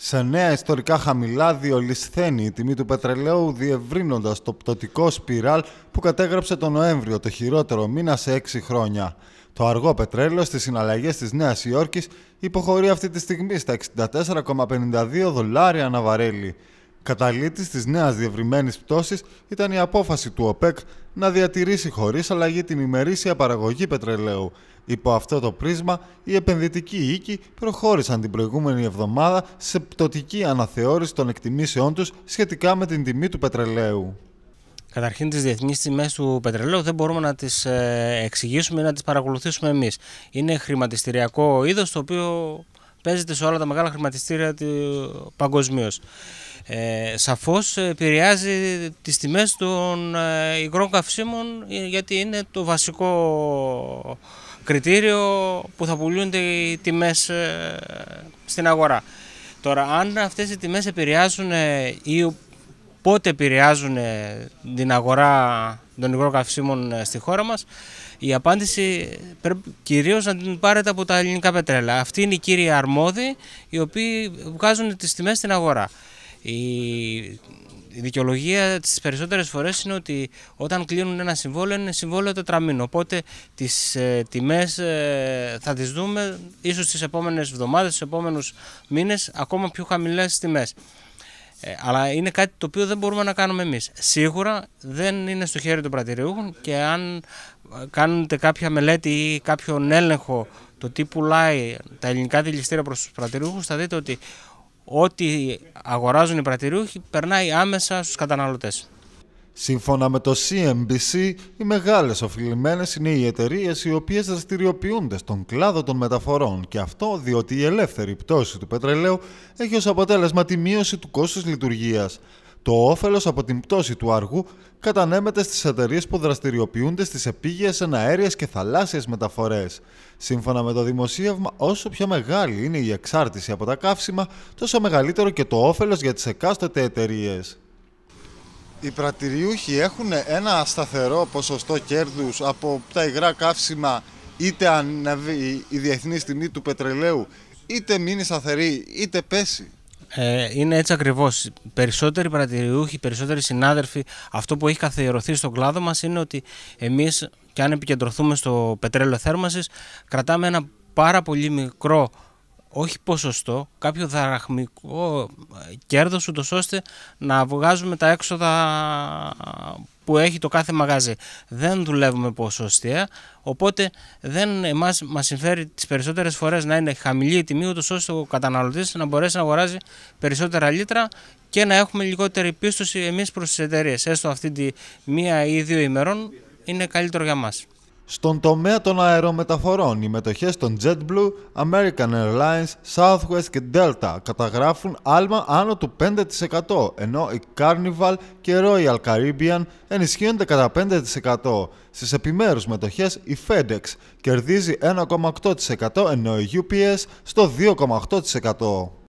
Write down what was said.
Σε νέα ιστορικά χαμηλά διολυσθένει η τιμή του πετρελαίου διευρύνοντας το πτωτικό σπιράλ που κατέγραψε τον Νοέμβριο, το χειρότερο μήνα σε 6 χρόνια. Το αργό πετρέλαιο στις συναλλαγές της Νέας Υόρκης υποχωρεί αυτή τη στιγμή στα 64,52 δολάρια βαρέλι. Καταλήτης της νέας διευρυμένης πτώσης ήταν η απόφαση του ΟΠΕΚ να διατηρήσει χωρίς αλλαγή την ημερήσια παραγωγή πετρελαίου. Υπό αυτό το πρίσμα, οι επενδυτικοί οίκοι προχώρησαν την προηγούμενη εβδομάδα σε πτωτική αναθεώρηση των εκτιμήσεών τους σχετικά με την τιμή του πετρελαίου. Καταρχήν, τις διεθνείς τιμές του πετρελαίου δεν μπορούμε να τις ε, εξηγήσουμε ή να τις παρακολουθήσουμε εμείς. Είναι χρηματιστηριακό είδος το οποίο παίζεται σε όλα τα μεγάλα χρηματιστήρια παγκοσμίως ε, σαφώς επηρεάζει τις τιμές των ε, υγρών καυσίμων ε, γιατί είναι το βασικό κριτήριο που θα πουλούνται οι τιμές ε, στην αγορά. Τώρα αν αυτές οι τιμές επηρεάζουν ή πότε επηρεάζουν την αγορά των υγρών καυσίμων στη χώρα μας, η απάντηση πρέπει κυρίως να την πάρετε από τα ελληνικά πετρέλα. Αυτοί είναι οι κύριοι αρμόδιοι οι οποίοι βγάζουν τις τιμές στην αγορά. Η δικαιολογία τις περισσότερες φορές είναι ότι όταν κλείνουν ένα συμβόλαιο είναι συμβόλαιο τετραμήνου. Οπότε τις τιμέ ε, τιμές ε, θα τις δούμε ίσως τις επόμενες εβδομάδες, τους επόμενους μήνες, ακόμα πιο χαμηλές τιμές. Ε, αλλά είναι κάτι το οποίο δεν μπορούμε να κάνουμε εμείς. Σίγουρα δεν είναι στο χέρι των πρατηριούχων και αν κάνετε κάποια μελέτη ή κάποιον έλεγχο το τι πουλάει τα ελληνικά δηληστήρια προς τους πρατηριούχους θα δείτε ότι ό,τι αγοράζουν οι πρατηριούχοι περνάει άμεσα στους καταναλωτές. Σύμφωνα με το CNBC, οι μεγάλες οφειλημένες είναι οι εταιρείες οι οποίες δραστηριοποιούνται στον κλάδο των μεταφορών και αυτό διότι η ελεύθερη πτώση του πετρελαίου έχει ως αποτέλεσμα τη μείωση του κόστους λειτουργίας. Το όφελος από την πτώση του αργού κατανέμεται στις εταιρείες που δραστηριοποιούνται στις επίγειες εναέρειες και θαλάσσιες μεταφορές. Σύμφωνα με το δημοσίευμα, όσο πιο μεγάλη είναι η εξάρτηση από τα καύσιμα, τόσο μεγαλύτερο και το όφελος για τις εκάστοτε εταιρείες. Οι πρατηριούχοι έχουν ένα σταθερό ποσοστό κέρδους από τα υγρά καύσιμα είτε ανέβει η διεθνής τιμή του πετρελαίου, είτε μείνει σταθερή, είτε πέσει. Ε, είναι έτσι ακριβώς. Περισσότεροι παρατηριούχοι, περισσότεροι συνάδελφοι, αυτό που έχει καθιερωθεί στον κλάδο μας είναι ότι εμείς, και αν επικεντρωθούμε στο πετρέλαιο θέρμανσης, κρατάμε ένα πάρα πολύ μικρό όχι ποσοστό, κάποιο δαραχμικό ε, κέρδος ούτως ώστε να βγάζουμε τα έξοδα που έχει το κάθε μαγαζί. Δεν δουλεύουμε ποσοστία, οπότε δεν εμάς, μας συμφέρει τις περισσότερες φορές να είναι χαμηλή η τιμή, ούτως ώστε ο καταναλωτής να μπορέσει να αγοράζει περισσότερα λίτρα και να έχουμε λιγότερη πίστοση εμείς προς τις εταιρείες. Έστω αυτή τη μία ή δύο ημερών είναι καλύτερο για μας. Στον τομέα των αερομεταφορών, οι μετοχές των JetBlue, American Airlines, Southwest και Delta καταγράφουν άλμα άνω του 5%, ενώ η Carnival και Royal Caribbean ενισχύονται κατά 5%. Στις επιμέρους μετοχές, η FedEx κερδίζει 1,8% ενώ η UPS στο 2,8%.